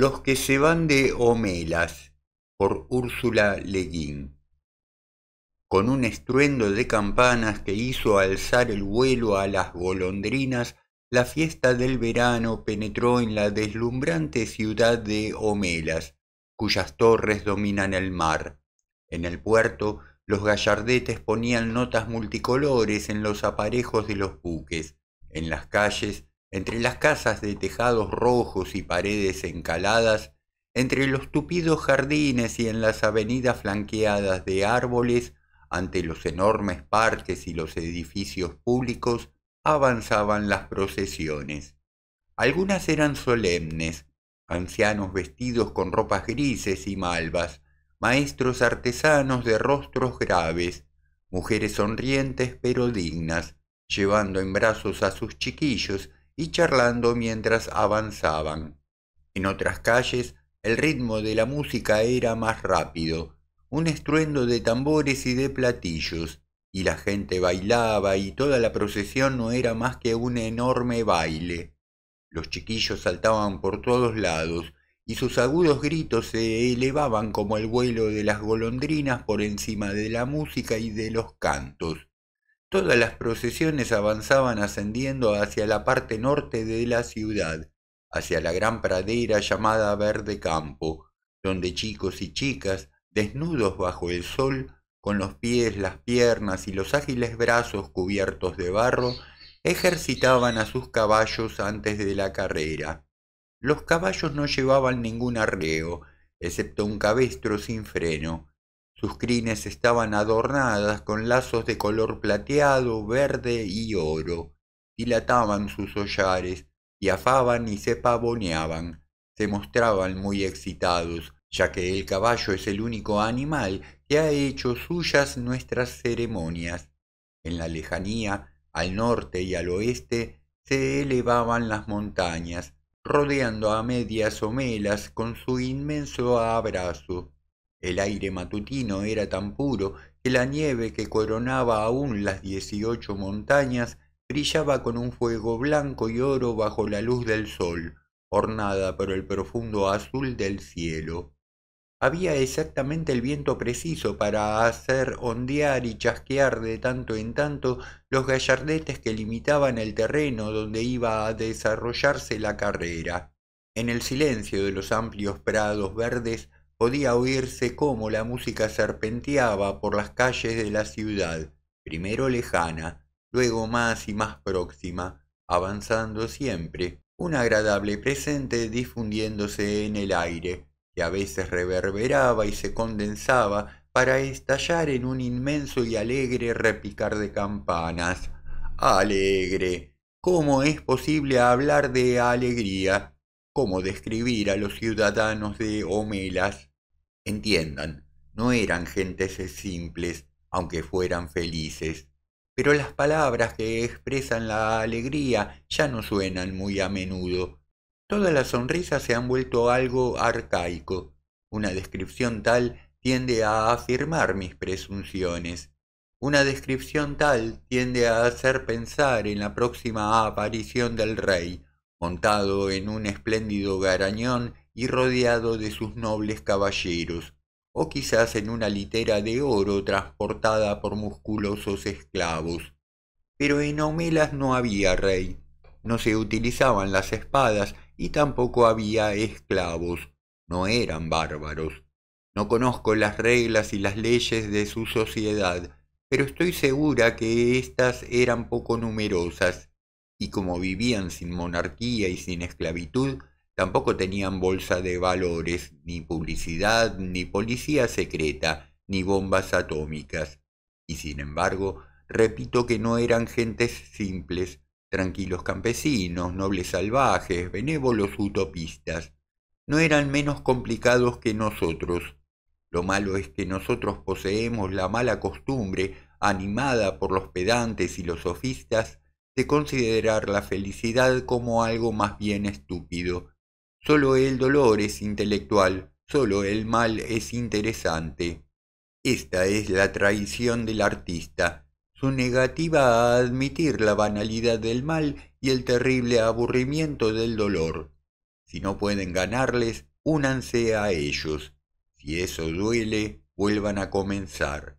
Los que se van de Homelas por Úrsula Leguín con un estruendo de campanas que hizo alzar el vuelo a las golondrinas, la fiesta del verano penetró en la deslumbrante ciudad de Homelas, cuyas torres dominan el mar. En el puerto, los gallardetes ponían notas multicolores en los aparejos de los buques. En las calles, entre las casas de tejados rojos y paredes encaladas, entre los tupidos jardines y en las avenidas flanqueadas de árboles, ante los enormes parques y los edificios públicos, avanzaban las procesiones. Algunas eran solemnes, ancianos vestidos con ropas grises y malvas, maestros artesanos de rostros graves, mujeres sonrientes pero dignas, llevando en brazos a sus chiquillos y charlando mientras avanzaban. En otras calles el ritmo de la música era más rápido, un estruendo de tambores y de platillos, y la gente bailaba y toda la procesión no era más que un enorme baile. Los chiquillos saltaban por todos lados, y sus agudos gritos se elevaban como el vuelo de las golondrinas por encima de la música y de los cantos. Todas las procesiones avanzaban ascendiendo hacia la parte norte de la ciudad, hacia la gran pradera llamada Verde Campo, donde chicos y chicas, desnudos bajo el sol, con los pies, las piernas y los ágiles brazos cubiertos de barro, ejercitaban a sus caballos antes de la carrera. Los caballos no llevaban ningún arreo, excepto un cabestro sin freno, sus crines estaban adornadas con lazos de color plateado, verde y oro. Dilataban sus y afaban y se pavoneaban. Se mostraban muy excitados, ya que el caballo es el único animal que ha hecho suyas nuestras ceremonias. En la lejanía, al norte y al oeste, se elevaban las montañas, rodeando a medias omelas con su inmenso abrazo. El aire matutino era tan puro que la nieve que coronaba aún las dieciocho montañas brillaba con un fuego blanco y oro bajo la luz del sol, ornada por el profundo azul del cielo. Había exactamente el viento preciso para hacer ondear y chasquear de tanto en tanto los gallardetes que limitaban el terreno donde iba a desarrollarse la carrera. En el silencio de los amplios prados verdes podía oírse cómo la música serpenteaba por las calles de la ciudad, primero lejana, luego más y más próxima, avanzando siempre, un agradable presente difundiéndose en el aire, que a veces reverberaba y se condensaba para estallar en un inmenso y alegre repicar de campanas. Alegre. ¿Cómo es posible hablar de alegría? ¿Cómo describir a los ciudadanos de Homelas? Entiendan, no eran gentes simples, aunque fueran felices. Pero las palabras que expresan la alegría ya no suenan muy a menudo. Todas las sonrisas se han vuelto algo arcaico. Una descripción tal tiende a afirmar mis presunciones. Una descripción tal tiende a hacer pensar en la próxima aparición del rey, montado en un espléndido garañón y rodeado de sus nobles caballeros, o quizás en una litera de oro transportada por musculosos esclavos. Pero en Omelas no había rey, no se utilizaban las espadas y tampoco había esclavos, no eran bárbaros. No conozco las reglas y las leyes de su sociedad, pero estoy segura que éstas eran poco numerosas, y como vivían sin monarquía y sin esclavitud, tampoco tenían bolsa de valores, ni publicidad, ni policía secreta, ni bombas atómicas. Y sin embargo, repito que no eran gentes simples, tranquilos campesinos, nobles salvajes, benévolos utopistas. No eran menos complicados que nosotros. Lo malo es que nosotros poseemos la mala costumbre, animada por los pedantes y los sofistas, de considerar la felicidad como algo más bien estúpido, Solo el dolor es intelectual, solo el mal es interesante. Esta es la traición del artista, su negativa a admitir la banalidad del mal y el terrible aburrimiento del dolor. Si no pueden ganarles, únanse a ellos. Si eso duele, vuelvan a comenzar.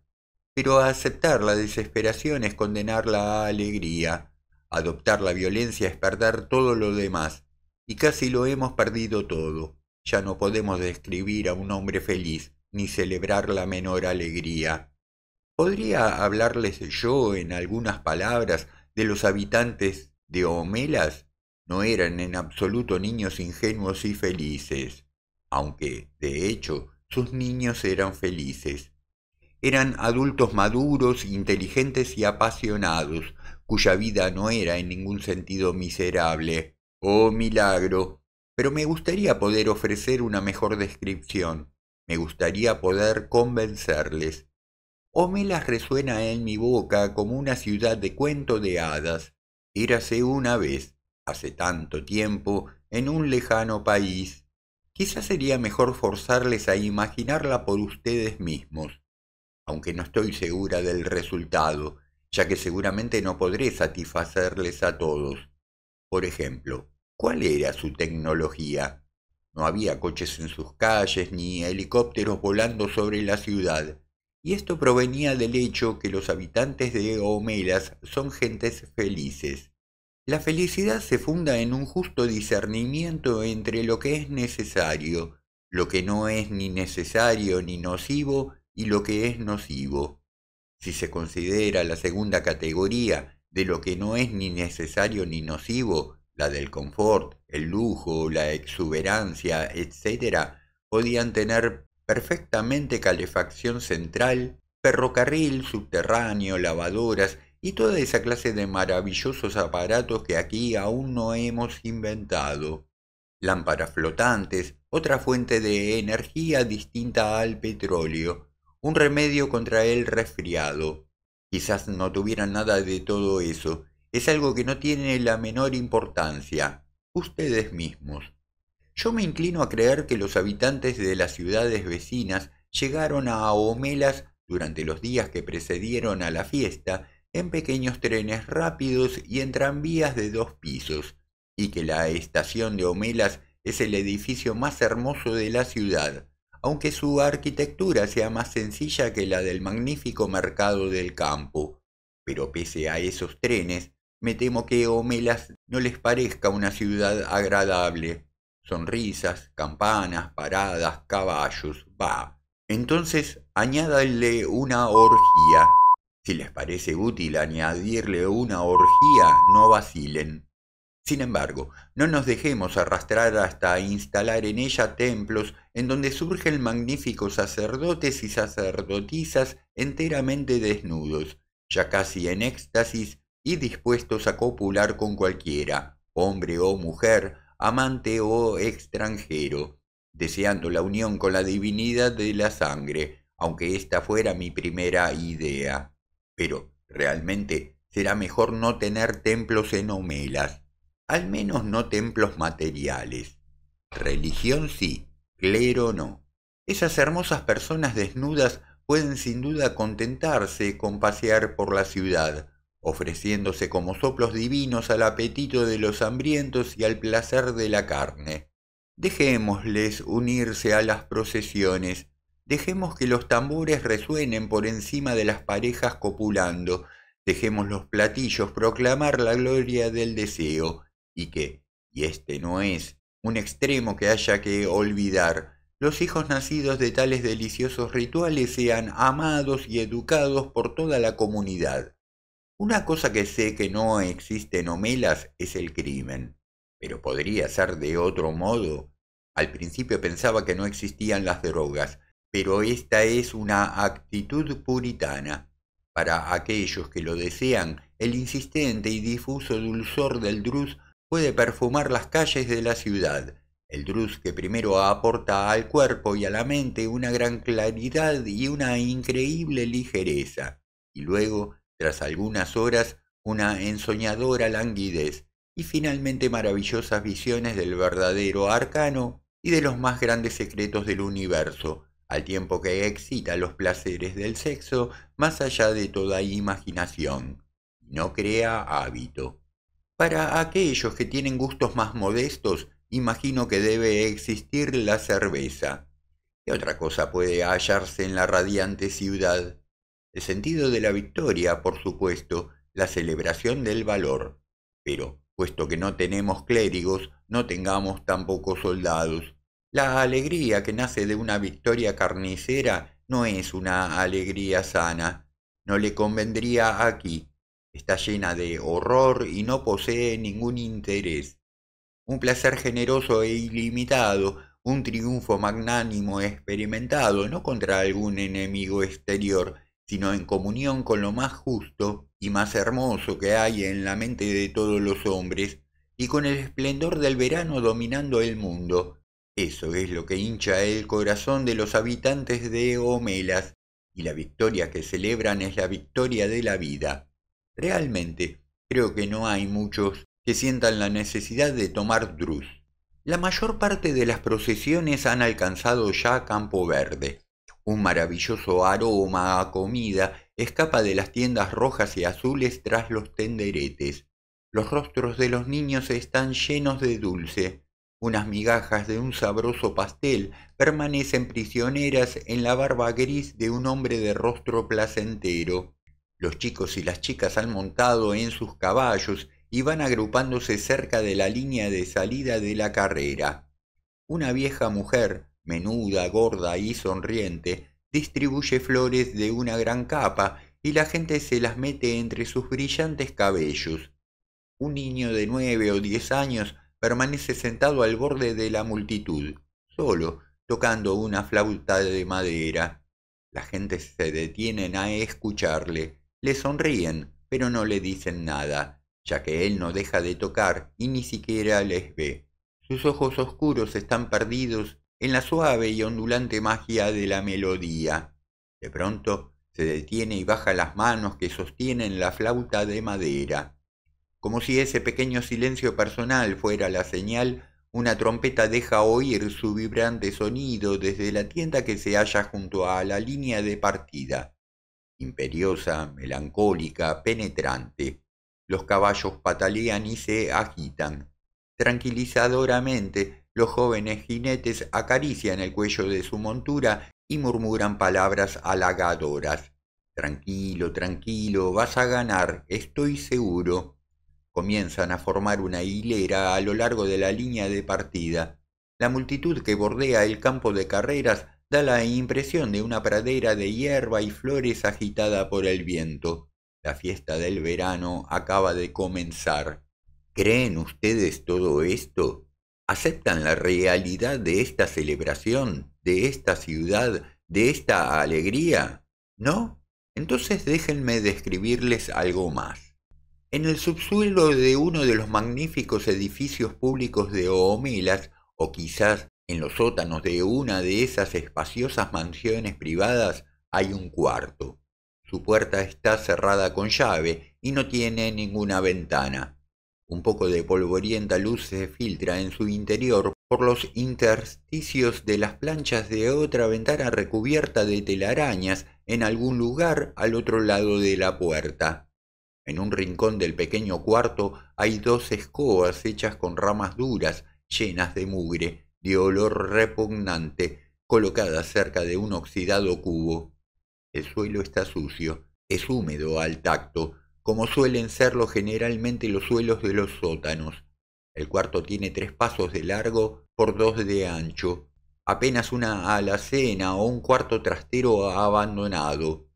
Pero aceptar la desesperación es condenarla a alegría. Adoptar la violencia es perder todo lo demás, y casi lo hemos perdido todo. Ya no podemos describir a un hombre feliz, ni celebrar la menor alegría. ¿Podría hablarles yo en algunas palabras de los habitantes de Homelas? No eran en absoluto niños ingenuos y felices, aunque, de hecho, sus niños eran felices. Eran adultos maduros, inteligentes y apasionados, cuya vida no era en ningún sentido miserable, Oh milagro, pero me gustaría poder ofrecer una mejor descripción, me gustaría poder convencerles. las resuena en mi boca como una ciudad de cuento de hadas. Érase una vez, hace tanto tiempo, en un lejano país. Quizás sería mejor forzarles a imaginarla por ustedes mismos, aunque no estoy segura del resultado, ya que seguramente no podré satisfacerles a todos. Por ejemplo, ¿Cuál era su tecnología? No había coches en sus calles ni helicópteros volando sobre la ciudad, y esto provenía del hecho que los habitantes de Omelas son gentes felices. La felicidad se funda en un justo discernimiento entre lo que es necesario, lo que no es ni necesario ni nocivo y lo que es nocivo. Si se considera la segunda categoría de lo que no es ni necesario ni nocivo, la del confort, el lujo, la exuberancia, etc., podían tener perfectamente calefacción central, ferrocarril subterráneo, lavadoras y toda esa clase de maravillosos aparatos que aquí aún no hemos inventado. Lámparas flotantes, otra fuente de energía distinta al petróleo, un remedio contra el resfriado. Quizás no tuvieran nada de todo eso, es algo que no tiene la menor importancia. Ustedes mismos. Yo me inclino a creer que los habitantes de las ciudades vecinas llegaron a Omelas durante los días que precedieron a la fiesta en pequeños trenes rápidos y en tranvías de dos pisos, y que la estación de Homelas es el edificio más hermoso de la ciudad, aunque su arquitectura sea más sencilla que la del magnífico mercado del campo. Pero pese a esos trenes, me temo que Homelas no les parezca una ciudad agradable. Sonrisas, campanas, paradas, caballos, va. Entonces añádale una orgía. Si les parece útil añadirle una orgía, no vacilen. Sin embargo, no nos dejemos arrastrar hasta instalar en ella templos en donde surgen magníficos sacerdotes y sacerdotisas enteramente desnudos, ya casi en éxtasis y dispuestos a copular con cualquiera, hombre o mujer, amante o extranjero, deseando la unión con la divinidad de la sangre, aunque esta fuera mi primera idea. Pero realmente será mejor no tener templos en homelas, al menos no templos materiales. Religión sí, clero no. Esas hermosas personas desnudas pueden sin duda contentarse con pasear por la ciudad, ofreciéndose como soplos divinos al apetito de los hambrientos y al placer de la carne. Dejémosles unirse a las procesiones, dejemos que los tambores resuenen por encima de las parejas copulando, dejemos los platillos proclamar la gloria del deseo, y que, y este no es, un extremo que haya que olvidar, los hijos nacidos de tales deliciosos rituales sean amados y educados por toda la comunidad. Una cosa que sé que no existe en Homelas es el crimen, pero podría ser de otro modo. Al principio pensaba que no existían las drogas, pero esta es una actitud puritana. Para aquellos que lo desean, el insistente y difuso dulzor del druz puede perfumar las calles de la ciudad, el druz que primero aporta al cuerpo y a la mente una gran claridad y una increíble ligereza, y luego tras algunas horas una ensoñadora languidez y finalmente maravillosas visiones del verdadero arcano y de los más grandes secretos del universo, al tiempo que excita los placeres del sexo más allá de toda imaginación. No crea hábito. Para aquellos que tienen gustos más modestos, imagino que debe existir la cerveza. ¿Qué otra cosa puede hallarse en la radiante ciudad? el sentido de la victoria, por supuesto, la celebración del valor. Pero, puesto que no tenemos clérigos, no tengamos tampoco soldados. La alegría que nace de una victoria carnicera no es una alegría sana. No le convendría aquí. Está llena de horror y no posee ningún interés. Un placer generoso e ilimitado, un triunfo magnánimo experimentado, no contra algún enemigo exterior, sino en comunión con lo más justo y más hermoso que hay en la mente de todos los hombres, y con el esplendor del verano dominando el mundo. Eso es lo que hincha el corazón de los habitantes de Homelas, y la victoria que celebran es la victoria de la vida. Realmente, creo que no hay muchos que sientan la necesidad de tomar drus. La mayor parte de las procesiones han alcanzado ya Campo Verde. Un maravilloso aroma a comida escapa de las tiendas rojas y azules tras los tenderetes. Los rostros de los niños están llenos de dulce. Unas migajas de un sabroso pastel permanecen prisioneras en la barba gris de un hombre de rostro placentero. Los chicos y las chicas han montado en sus caballos y van agrupándose cerca de la línea de salida de la carrera. Una vieja mujer, menuda, gorda y sonriente, distribuye flores de una gran capa y la gente se las mete entre sus brillantes cabellos. Un niño de nueve o diez años permanece sentado al borde de la multitud, solo, tocando una flauta de madera. La gente se detienen a escucharle, le sonríen, pero no le dicen nada, ya que él no deja de tocar y ni siquiera les ve. Sus ojos oscuros están perdidos en la suave y ondulante magia de la melodía. De pronto se detiene y baja las manos que sostienen la flauta de madera, como si ese pequeño silencio personal fuera la señal una trompeta deja oír su vibrante sonido desde la tienda que se halla junto a la línea de partida. Imperiosa, melancólica, penetrante. Los caballos patalean y se agitan. Tranquilizadoramente los jóvenes jinetes acarician el cuello de su montura y murmuran palabras halagadoras. Tranquilo, tranquilo, vas a ganar, estoy seguro. Comienzan a formar una hilera a lo largo de la línea de partida. La multitud que bordea el campo de carreras da la impresión de una pradera de hierba y flores agitada por el viento. La fiesta del verano acaba de comenzar. ¿Creen ustedes todo esto? aceptan la realidad de esta celebración, de esta ciudad, de esta alegría? ¿No? Entonces déjenme describirles algo más. En el subsuelo de uno de los magníficos edificios públicos de Oomelas, o quizás en los sótanos de una de esas espaciosas mansiones privadas, hay un cuarto. Su puerta está cerrada con llave y no tiene ninguna ventana. Un poco de polvorienta luz se filtra en su interior por los intersticios de las planchas de otra ventana recubierta de telarañas en algún lugar al otro lado de la puerta. En un rincón del pequeño cuarto hay dos escobas hechas con ramas duras, llenas de mugre, de olor repugnante, colocadas cerca de un oxidado cubo. El suelo está sucio, es húmedo al tacto, como suelen serlo generalmente los suelos de los sótanos. El cuarto tiene tres pasos de largo por dos de ancho, apenas una alacena o un cuarto trastero abandonado.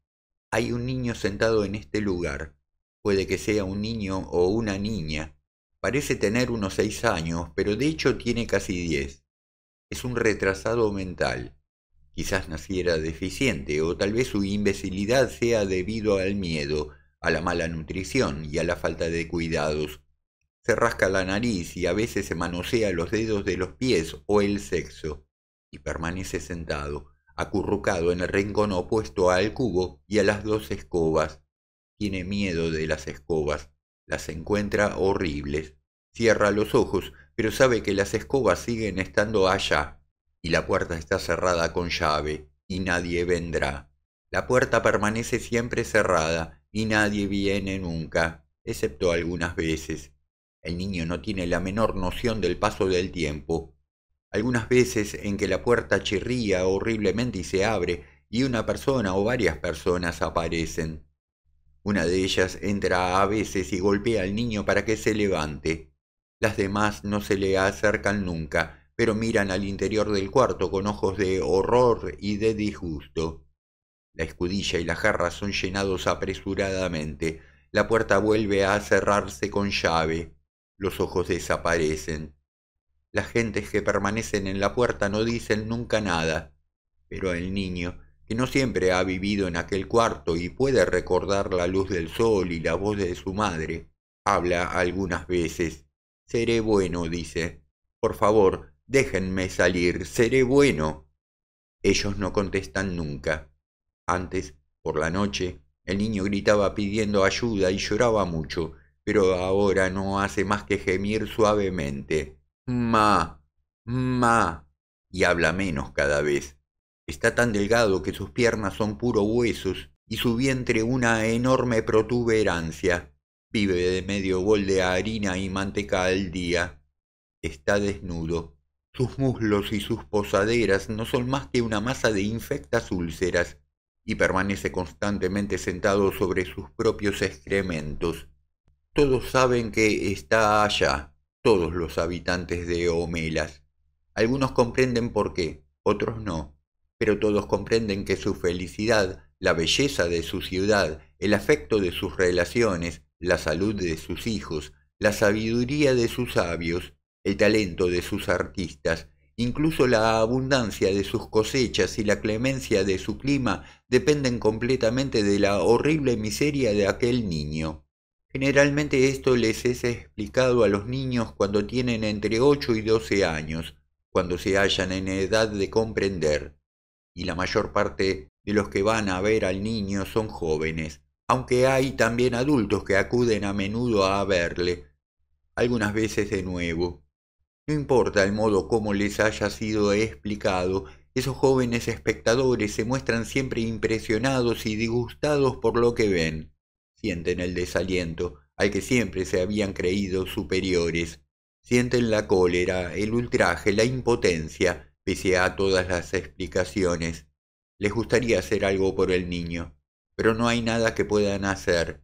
Hay un niño sentado en este lugar. Puede que sea un niño o una niña. Parece tener unos seis años, pero de hecho tiene casi diez. Es un retrasado mental. Quizás naciera deficiente, o tal vez su imbecilidad sea debido al miedo, a la mala nutrición y a la falta de cuidados. Se rasca la nariz y a veces se manosea los dedos de los pies o el sexo, y permanece sentado, acurrucado en el rincón opuesto al cubo y a las dos escobas. Tiene miedo de las escobas, las encuentra horribles. Cierra los ojos, pero sabe que las escobas siguen estando allá, y la puerta está cerrada con llave, y nadie vendrá. La puerta permanece siempre cerrada, y nadie viene nunca, excepto algunas veces. El niño no tiene la menor noción del paso del tiempo. Algunas veces en que la puerta chirría horriblemente y se abre, y una persona o varias personas aparecen. Una de ellas entra a veces y golpea al niño para que se levante. Las demás no se le acercan nunca, pero miran al interior del cuarto con ojos de horror y de disgusto. La escudilla y la jarra son llenados apresuradamente. La puerta vuelve a cerrarse con llave. Los ojos desaparecen. Las gentes que permanecen en la puerta no dicen nunca nada. Pero el niño, que no siempre ha vivido en aquel cuarto y puede recordar la luz del sol y la voz de su madre, habla algunas veces. Seré bueno, dice. Por favor, déjenme salir, seré bueno. Ellos no contestan nunca. Antes, por la noche, el niño gritaba pidiendo ayuda y lloraba mucho, pero ahora no hace más que gemir suavemente. Ma, ma, y habla menos cada vez. Está tan delgado que sus piernas son puro huesos y su vientre una enorme protuberancia. Vive de medio bol de harina y manteca al día. Está desnudo. Sus muslos y sus posaderas no son más que una masa de infectas úlceras y permanece constantemente sentado sobre sus propios excrementos. Todos saben que está allá, todos los habitantes de Homelas. Algunos comprenden por qué, otros no, pero todos comprenden que su felicidad, la belleza de su ciudad, el afecto de sus relaciones, la salud de sus hijos, la sabiduría de sus sabios, el talento de sus artistas, Incluso la abundancia de sus cosechas y la clemencia de su clima dependen completamente de la horrible miseria de aquel niño. Generalmente esto les es explicado a los niños cuando tienen entre 8 y 12 años, cuando se hallan en edad de comprender. Y la mayor parte de los que van a ver al niño son jóvenes, aunque hay también adultos que acuden a menudo a verle, algunas veces de nuevo, no importa el modo como les haya sido explicado, esos jóvenes espectadores se muestran siempre impresionados y disgustados por lo que ven. Sienten el desaliento, al que siempre se habían creído superiores. Sienten la cólera, el ultraje, la impotencia, pese a todas las explicaciones. Les gustaría hacer algo por el niño, pero no hay nada que puedan hacer.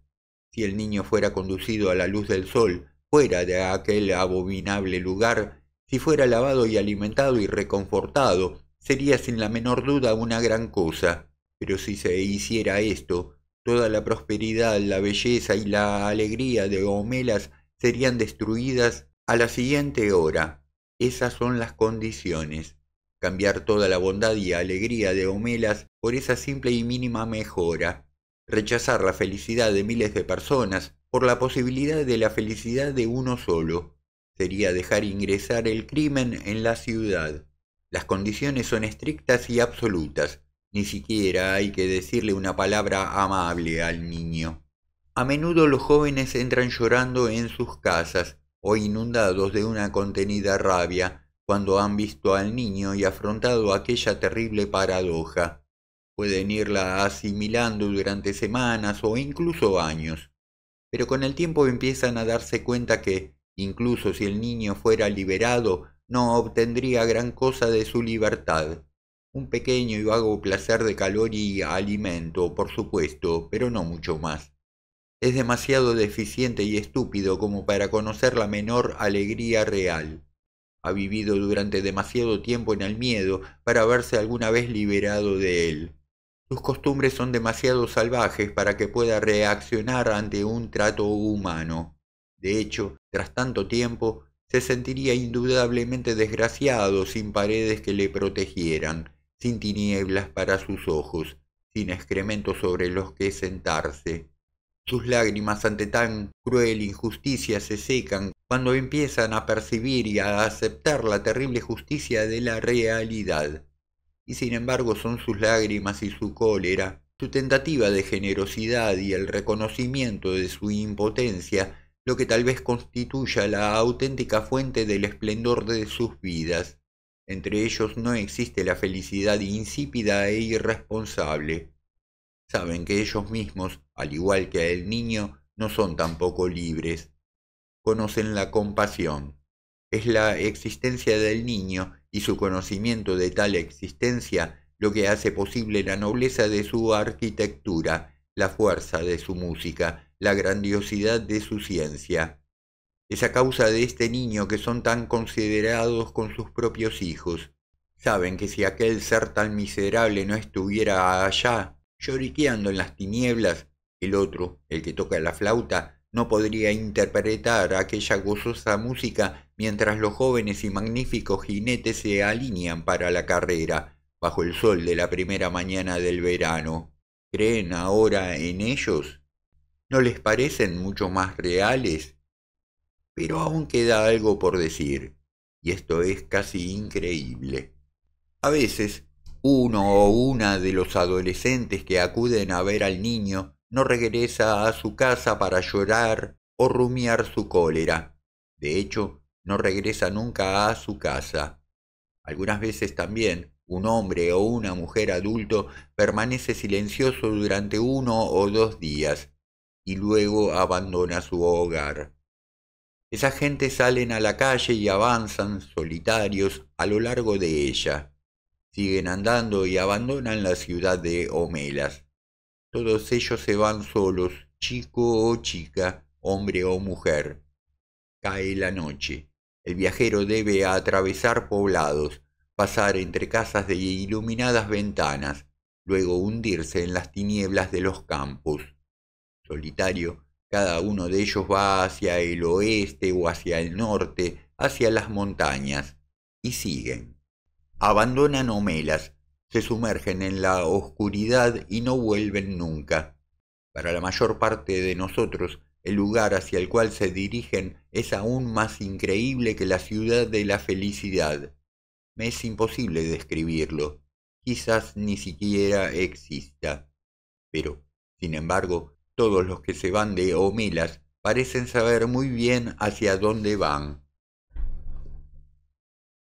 Si el niño fuera conducido a la luz del sol, fuera de aquel abominable lugar, si fuera lavado y alimentado y reconfortado, sería sin la menor duda una gran cosa. Pero si se hiciera esto, toda la prosperidad, la belleza y la alegría de Homelas serían destruidas a la siguiente hora. Esas son las condiciones. Cambiar toda la bondad y alegría de Homelas por esa simple y mínima mejora. Rechazar la felicidad de miles de personas, por la posibilidad de la felicidad de uno solo. Sería dejar ingresar el crimen en la ciudad. Las condiciones son estrictas y absolutas. Ni siquiera hay que decirle una palabra amable al niño. A menudo los jóvenes entran llorando en sus casas o inundados de una contenida rabia cuando han visto al niño y afrontado aquella terrible paradoja. Pueden irla asimilando durante semanas o incluso años pero con el tiempo empiezan a darse cuenta que, incluso si el niño fuera liberado, no obtendría gran cosa de su libertad. Un pequeño y vago placer de calor y alimento, por supuesto, pero no mucho más. Es demasiado deficiente y estúpido como para conocer la menor alegría real. Ha vivido durante demasiado tiempo en el miedo para verse alguna vez liberado de él. Sus costumbres son demasiado salvajes para que pueda reaccionar ante un trato humano. De hecho, tras tanto tiempo, se sentiría indudablemente desgraciado sin paredes que le protegieran, sin tinieblas para sus ojos, sin excrementos sobre los que sentarse. Sus lágrimas ante tan cruel injusticia se secan cuando empiezan a percibir y a aceptar la terrible justicia de la realidad y sin embargo son sus lágrimas y su cólera, su tentativa de generosidad y el reconocimiento de su impotencia lo que tal vez constituya la auténtica fuente del esplendor de sus vidas. Entre ellos no existe la felicidad insípida e irresponsable. Saben que ellos mismos, al igual que el niño, no son tampoco libres. Conocen la compasión. Es la existencia del niño y su conocimiento de tal existencia lo que hace posible la nobleza de su arquitectura, la fuerza de su música, la grandiosidad de su ciencia. Es a causa de este niño que son tan considerados con sus propios hijos. Saben que si aquel ser tan miserable no estuviera allá, lloriqueando en las tinieblas, el otro, el que toca la flauta, no podría interpretar aquella gozosa música mientras los jóvenes y magníficos jinetes se alinean para la carrera, bajo el sol de la primera mañana del verano. ¿Creen ahora en ellos? ¿No les parecen mucho más reales? Pero aún queda algo por decir, y esto es casi increíble. A veces, uno o una de los adolescentes que acuden a ver al niño no regresa a su casa para llorar o rumiar su cólera. De hecho, no regresa nunca a su casa. Algunas veces también un hombre o una mujer adulto permanece silencioso durante uno o dos días y luego abandona su hogar. Esa gente salen a la calle y avanzan solitarios a lo largo de ella. Siguen andando y abandonan la ciudad de Omelas. Todos ellos se van solos, chico o chica, hombre o mujer. Cae la noche. El viajero debe atravesar poblados, pasar entre casas de iluminadas ventanas, luego hundirse en las tinieblas de los campos. Solitario, cada uno de ellos va hacia el oeste o hacia el norte, hacia las montañas, y siguen. Abandonan omelas se sumergen en la oscuridad y no vuelven nunca. Para la mayor parte de nosotros, el lugar hacia el cual se dirigen es aún más increíble que la ciudad de la felicidad. Me es imposible describirlo, quizás ni siquiera exista. Pero, sin embargo, todos los que se van de Omelas parecen saber muy bien hacia dónde van.